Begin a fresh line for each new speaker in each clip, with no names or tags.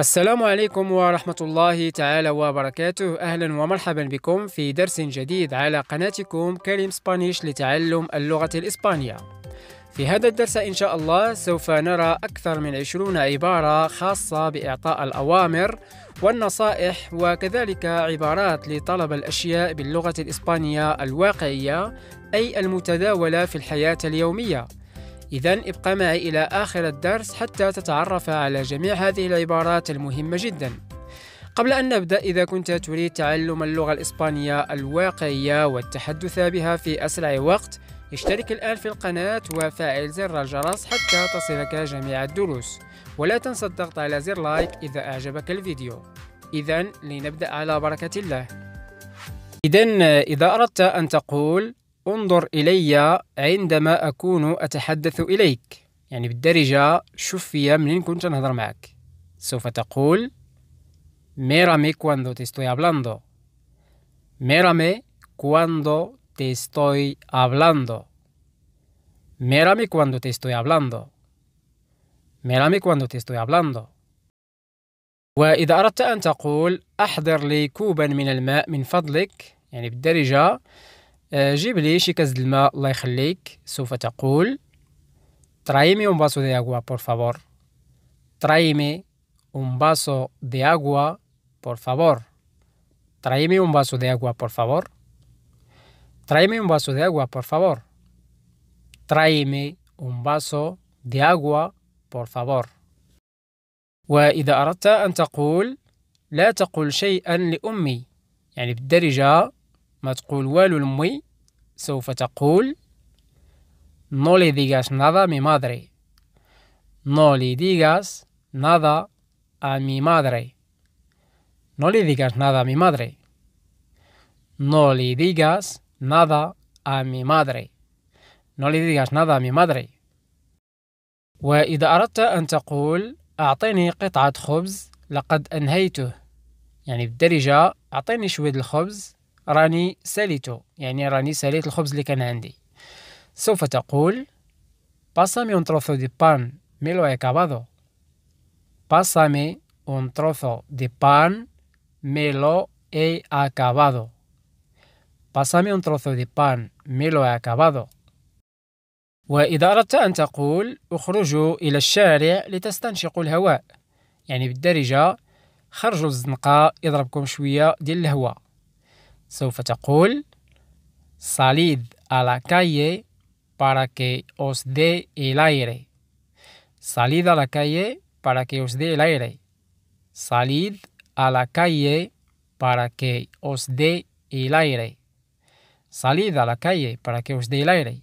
السلام عليكم ورحمة الله تعالى وبركاته أهلا ومرحبا بكم في درس جديد على قناتكم كريم سبانيش لتعلم اللغة الإسبانية في هذا الدرس إن شاء الله سوف نرى أكثر من عشرون عبارة خاصة بإعطاء الأوامر والنصائح وكذلك عبارات لطلب الأشياء باللغة الإسبانية الواقعية أي المتداولة في الحياة اليومية إذا ابقى معي إلى آخر الدرس حتى تتعرف على جميع هذه العبارات المهمة جدا قبل أن نبدأ إذا كنت تريد تعلم اللغة الإسبانية الواقعية والتحدث بها في أسرع وقت اشترك الآن في القناة وفعل زر الجرس حتى تصلك جميع الدروس ولا تنسى الضغط على زر لايك إذا أعجبك الفيديو إذا لنبدأ على بركة الله إذا إذا أردت أن تقول انظر إلي عندما أكون أتحدث إليك يعني بالدرجة شفية منين كنت نهضر معك سوف تقول ميرامي كواندو تستوي أبلاندو ميرامي كواندو تستوي أبلاندو ميرامي كواندو تستوي أبلاندو ميرامي كواندو تستوي أبلاندو وإذا أردت أن تقول أحضر لي كوبا من الماء من فضلك يعني بالدرجة آه، جيب لي شي كاس الماء الله يخليك سوف تقول ترايمي اون باسو دي اغوا بور فابور ترايمي اون باسو دي اغوا بور فابور ترايمي اون باسو دي اغوا بور فابور ترايمي اون باسو دي اغوا بور فابور ترايمي اون باسو دي اغوا بور فابور واذا اردت ان تقول لا تقل شيئا لامي يعني بالدرجه ما تقول والو لمي سوف تقول نو لي ديغاس نادا مي مادري نو لي ديغاس نادا ا مي مادري نو لي ديغاس نادا مي مادري نو لي ديغاس نادا ا مي مادري نو لي ديغاس نادا مي مادري واذا اردت ان تقول اعطيني قطعه خبز لقد انهيته يعني بالدرجه اعطيني شويه الخبز راني سالته يعني راني ساليت الخبز اللي كان عندي سوف تقول باسامي اون تروثو دي بان مي لو اكابادو باسامي اون تروثو دي بان مي لو اي اكابادو باسامي اون تروثو دي بان مي لو اكابادو وإذا أردت أن تقول اخرجوا إلى الشارع لتستنشقوا الهواء يعني بالدارجة خرجوا الزنقة يضربكم شوية ديال الهواء سوف تقول salid a la calle para que os dé el aire. Salid a la calle para que os dé el aire. Salid a la calle para que os dé el aire. Salid a la calle para que os dé el aire.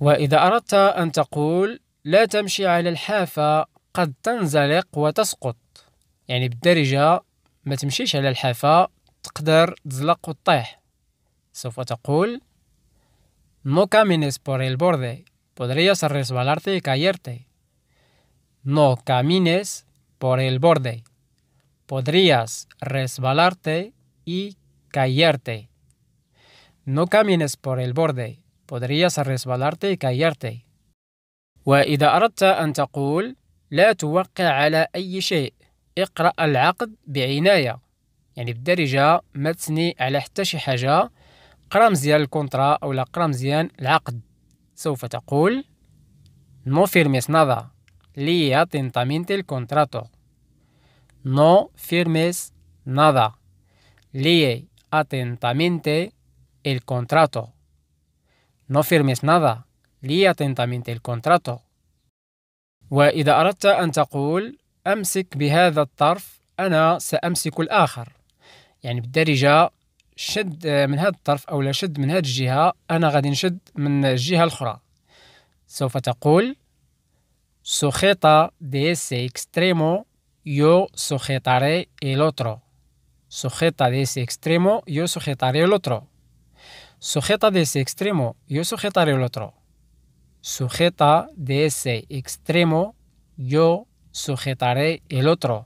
وإذا أردت أن تقول لا تمشي على الحافة قد تنزلق وتسقط يعني بالدرجة ما تمشيش على الحافة تقدر تزلق وتطيح سوف تقول No camines por el borde, podrías resbalarte y caerte. No camines por el borde, podrías resbalarte y caerte. No camines por el borde, podrías resbalarte y caerte. وإذا أردت أن تقول لا توقع على أي شيء اقرأ العقد بعناية يعني بالدارجه ما تسني على حتى شي حاجه قرا مزيان الكونترا او لا قرا مزيان العقد سوف تقول نو فيرميس نادا لي تنتامينتي الكونتراتو نو فيرميس نادا لي atentamente الكونتراتو نو فيرميس نادا لي atentamente الكونتراتو وإذا أردت أن تقول أمسك بهذا الطرف أنا سأمسك الآخر. يعني بالدارجة شد من هذا الطرف أو لا شد من هذه الجهة أنا غادي نشد من الجهة الأخرى سوف تقول سوخيطا دي سي إكستريمو يو سخيطاري إلوترو سوخيطا دي سي إكستريمو يو سخيطاري إلوترو سوخيطا دي سي إكستريمو يو سخيطاري إلوترو سخيطة دي سي إكستريمو يو سخيطاري إلوترو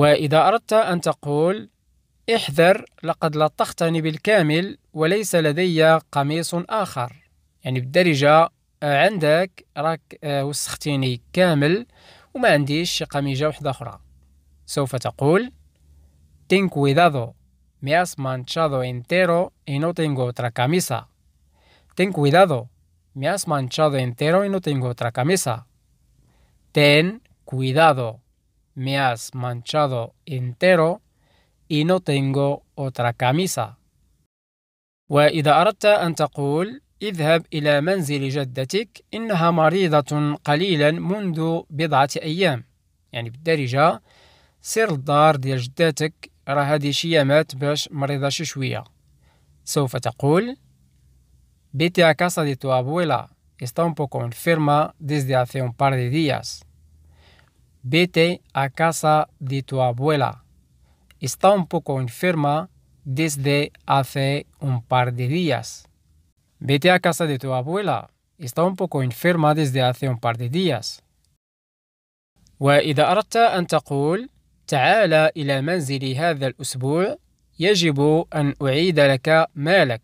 وإذا أردت أن تقول احذر لقد لطختني بالكامل وليس لدي قميص آخر يعني بالدرجة عندك راك آه، وسختيني كامل وما عنديش شي قميجة وحدة أخرى سوف تقول Ten cuidado, me has manchado entero y no tengo otra camisa. Ten cuidado, me has manchado entero y no تينغو اوترا كاميسا Ten كويدادو me has manchado entero y no tengo otra camisa. وإذا أردت أن تقول اذهب إلى منزل جدتك إنها مريضة قليلا منذ بضعة أيام يعني بالدارجة سير الدار ديال جداتك راه هذه شيامات باش مريضة شي شوية سوف تقول بيتي a casa de tu abuela. Está un poco enferma desde hace un par de días. Vete a casa de tu abuela. Está un poco enferma desde hace un par de días. Vete a casa de tu abuela. Está un poco enferma desde hace un par de días. وإذا أردت أن تقول تعال إلى منزلي هذا الأسبوع يجب أن أعيد لك مالك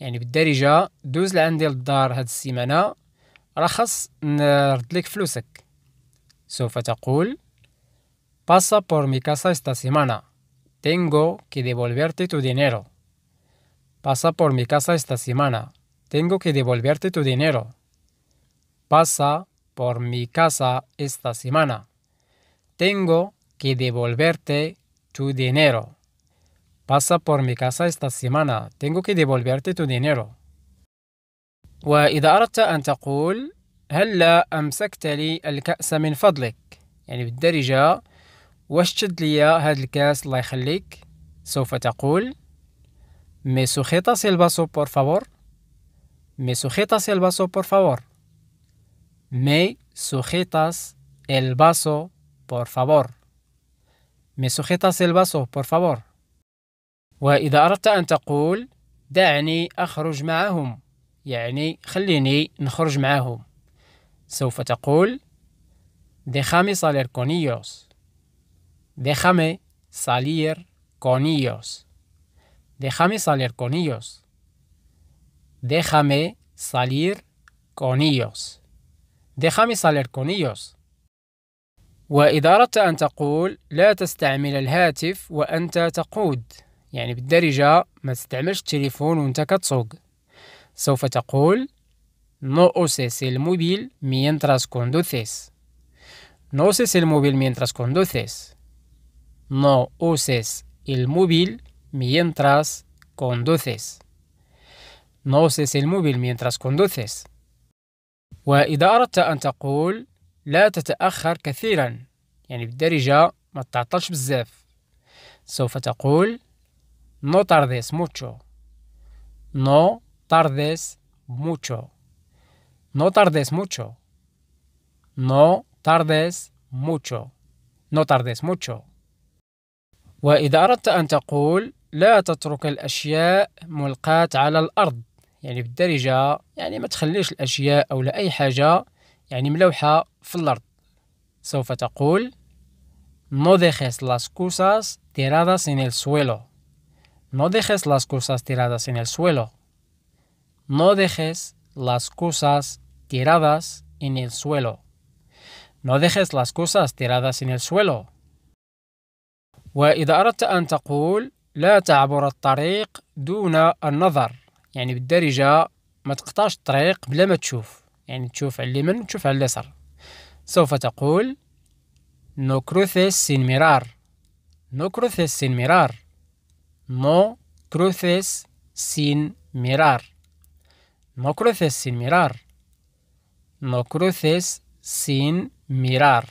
يعني بالدارجة دوز لعندي الدار هاد السيمانة رخص نرد لك فلوسك سوف تقول Pasa por mi casa esta semana. Tengo que devolverte tu dinero. Pasa por mi casa esta semana. Tengo que devolverte tu dinero. Pasa por mi casa esta semana. Tengo que devolverte tu dinero. Pasa por mi casa esta semana. Tengo que devolverte tu dinero. هلا أمسكت لي الكأس من فضلك يعني واش واشتد لي هذا الكأس الله يخليك سوف تقول مي سي الباسو بور فابور مي سي الباسو بور فابور مي سي الباسو بور فابور مي سي الباسو بور فابور وإذا أردت أن تقول دعني أخرج معهم يعني خليني نخرج معهم سوف تقول Déjame salir con ellos. Déjame salir con ellos. Déjame salir con ellos. Déjame salir con ellos. Déjame salir con ellos. وإذا أردت أن تقول لا تستعمل الهاتف وأنت تقود يعني بالدارجة ما تستعملش التليفون وأنت كتسوق سوف تقول No uses el móvil mientras conduces. No uses el móvil mientras conduces. No uses el móvil mientras conduces. No uses el móvil mientras conduces. وإذا أردت أن تقول لا تتأخر كثيرا يعني ما no tardes mucho no tardes mucho No tardes mucho. No tardes mucho. No tardes mucho. وإذا أردت أن تقول لا تترك الأشياء ملقاة على الأرض يعني بالدارجة يعني ما تخليش الأشياء أو لا أي حاجة يعني ملوحة في الأرض سوف تقول No dejes las cosas tiradas en el suelo. No dejes las cosas tiradas en el suelo. No dejes las cosas tiradas en el suelo. No dejes las cosas tiradas en el suelo. وإذا أردت أن تقول لا تعبر الطريق دون النظر يعني بالدرجة ما تقطعش الطريق بلا ما تشوف يعني تشوف على اليمين وتشوف على اليسار سوف تقول نو كروثيس سين ميرار نو كروثيس سين ميرار نو كروثيس سين ميرار نو كروثيس سين ميرار no cruces sin mirar.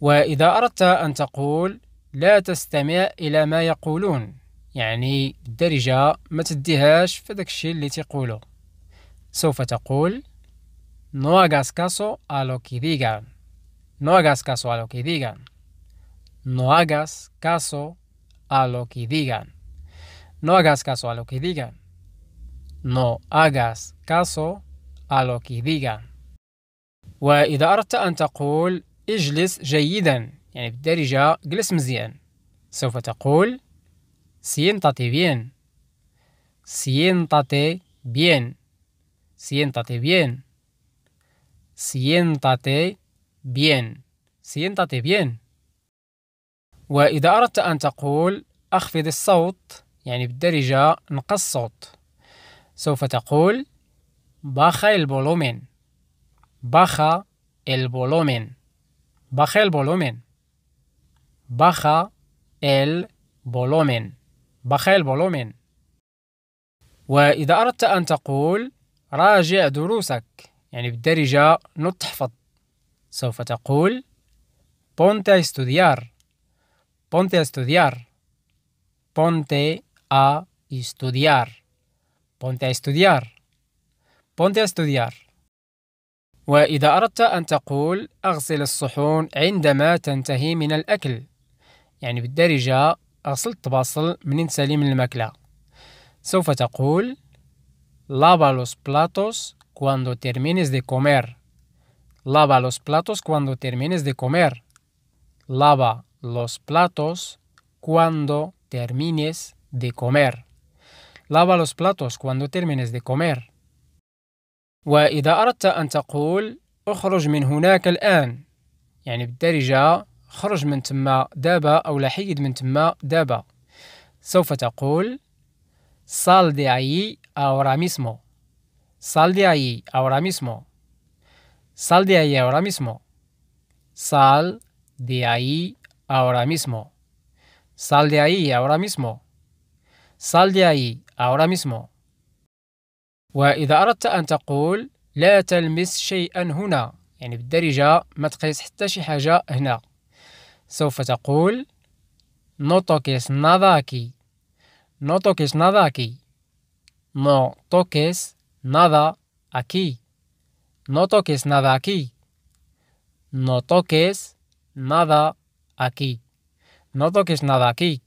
وإذا أردت أن تقول لا تستمع إلى ما يقولون يعني الدارجة ما تديهاش في داك الشيء اللي تيقولو سوف تقول No hagas caso a lo que digan. No hagas caso a lo que digan. No hagas caso a lo que digan. No hagas caso a lo que digan. no hagas caso a lo que digan وإذا أردت أن تقول اجلس جيدا يعني بالدارجة اجلس مزيان سوف تقول siéntate bien siéntate bien siéntate bien siéntate bien siéntate bien وإذا أردت أن تقول أخفض الصوت يعني بالدارجة نقص الصوت سوف تقول باخا البولومين باخا البولومين باخا البولومين باخا البولومين باخا البولومين وإذا أردت أن تقول راجع دروسك يعني بالدرجة نتحفظ سوف تقول ponte a estudiar ponte a estudiar ponte a estudiar Ponte a estudiar. Ponte a estudiar. وإذا أردت أن تقول أغسل الصحون عندما تنتهي من الأكل يعني بالدارجة أغسل الطباصل منين تسالي من الماكلة سوف تقول lava los platos cuando termines de comer lava los platos cuando termines de comer lava los platos cuando termines de comer lava los platos cuando termines de comer. وإذا أردت أن تقول اخرج من هناك الآن يعني بالدارجة خرج من تما دابا أو لا حيد من تما دابا سوف تقول sal de ahí ahora mismo sal de ahí ahora mismo sal de ahí ahora mismo sal de ahí ahora mismo sal de ahí ahora mismo صل دي اي اورا ميسمو واذا اردت ان تقول لا تلمس شيئا هنا يعني بالدرجة ما تقيس حتى شي حاجة هنا سوف تقول نوتوكيس ناداكي نوتوكيس ناداكي نو توكيس نادا اكي نو توكيس نادا اكي نو توكيس نادا اكي نو توكيس نادا اكي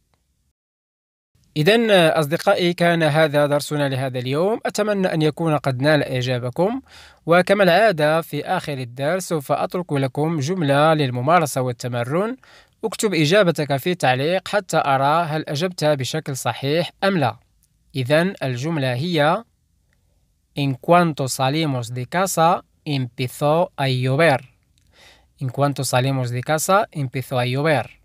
إذا آه، أصدقائي كان هذا درسنا لهذا اليوم أتمنى أن يكون قد نال إعجابكم وكما العادة في آخر الدرس سوف أترك لكم جملة للممارسة والتمرن اكتب إجابتك في تعليق حتى أرى هل أجبت بشكل صحيح أم لا إذا الجملة هي إن كوانتو salimos de casa empezó a llover. إن كوانتو salimos de casa empezó a llover.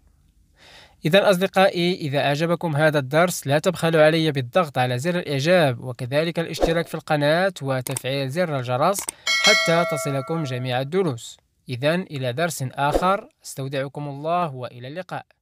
إذا أصدقائي إذا أعجبكم هذا الدرس لا تبخلوا علي بالضغط على زر الإعجاب وكذلك الاشتراك في القناة وتفعيل زر الجرس حتى تصلكم جميع الدروس إذا إلى درس آخر استودعكم الله وإلى اللقاء